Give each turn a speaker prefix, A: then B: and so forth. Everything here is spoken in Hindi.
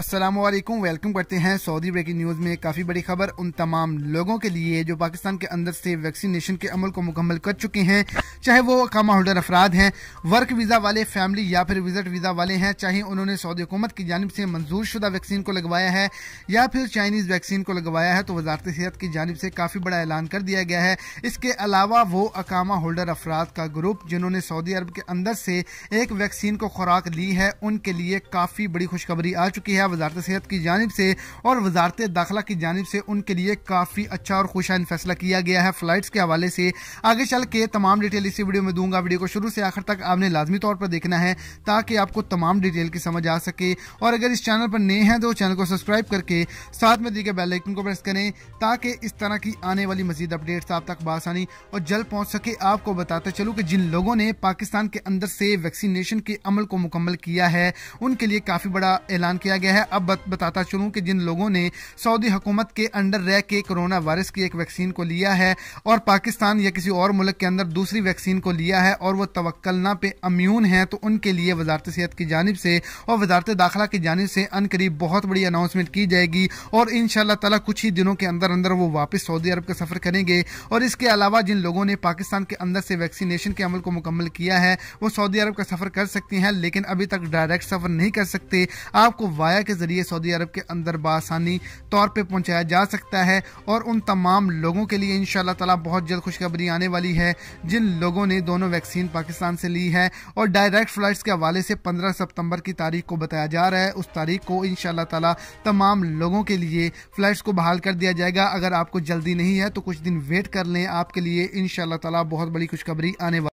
A: असलम वेलकम करते हैं सऊदी ब्रेकिंग न्यूज़ में काफ़ी बड़ी खबर उन तमाम लोगों के लिए जो पाकिस्तान के अंदर से वैक्सीनेशन के अमल को मुकम्मल कर चुके हैं चाहे वो कामा होल्डर अफराद हैं वर्क वीज़ा वाले फैमिली या फिर विज़िट वीज़ा वाले हैं चाहे उन्होंने सऊदी हुकूमत की जानब से मंजूर शुदा वैक्सीन को लगवाया है या फिर चाइनीज़ वैक्सीन को लगवाया है तो वजारत सेहत की जानब से काफ़ी बड़ा ऐलान कर दिया गया है इसके अलावा वो अकामा होल्डर अफराद का ग्रुप जिन्होंने सऊदी अरब के अंदर से एक वैक्सीन को खुराक ली है उनके लिए काफ़ी बड़ी खुशखबरी आ चुकी है वजारत सेहत की जानब से और वजारत दाखिला की जानब से उनके लिए काफ़ी अच्छा और खुशाइन फैसला किया गया है फ्लाइट्स के हवाले से आगे चल के तमाम डिटेल इसी वीडियो में दूंगा वीडियो को शुरू से आखिर तक आपने लाजमी तौर पर देखना है ताकि आपको तमाम डिटेल की समझ आ सके और अगर इस चैनल पर नए हैं तो चैनल को सब्सक्राइब करके साथ में दी गए बेलाइकन को प्रेस करें ताकि इस तरह की आने वाली मजीद अपडेट्स आप तक बासानी और जल्द पहुँच सके आपको बताते चलूँ कि जिन लोगों ने पाकिस्तान के अंदर से वैक्सीनेशन के अमल को मुकम्मल किया है उनके लिए काफ़ी बड़ा ऐलान किया गया है है अब बत, बताता चलूँ कि जिन लोगों ने सऊदी हुकूमत के अंडर रह के कोरोना वायरस की एक वैक्सीन को लिया है और पाकिस्तान या किसी और मुल्क के अंदर दूसरी वैक्सीन को लिया है और वह तवक्लना पे अम्यून हैं तो उनके लिए वजारत सेहत की जानब से और वजारत दाखिला की जानब से अन करीब बहुत बड़ी अनाउंसमेंट की जाएगी और इन तला कुछ ही दिनों के अंदर अंदर वो वापस सऊदी अरब का सफर करेंगे और इसके अलावा जिन लोगों ने पाकिस्तान के अंदर से वैक्सीनेशन के अमल को मुकम्मल किया है वो सऊदी अरब का सफर कर सकती हैं लेकिन अभी तक डायरेक्ट सफर नहीं कर सकते आपको वाया के जरिए सऊदी अरब के अंदर बसानी तौर पर पहुँचाया जा सकता है और उन तमाम लोगों के लिए इन ताला बहुत जल्द खुशखबरी आने वाली है जिन लोगों ने दोनों वैक्सीन पाकिस्तान से ली है और डायरेक्ट फ्लाइट्स के हवाले से 15 सितंबर की तारीख को बताया जा रहा है उस तारीख को इन ताला तमाम लोगों के लिए फ्लाइट्स को बहाल कर दिया जाएगा अगर आपको जल्दी नहीं है तो कुछ दिन वेट कर लें आपके लिए इन ताला बहुत बड़ी खुशखबरी आने वाली